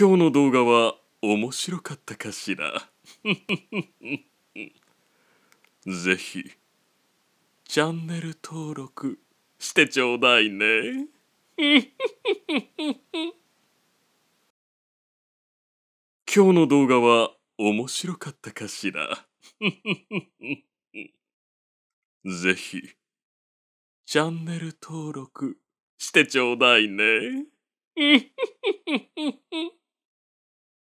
今日の動画は面白かったかしら ぜひチャンネル登録してちょうだいね。今日の動画は面白かったかしら ぜひチャンネル登録してちょうだいね。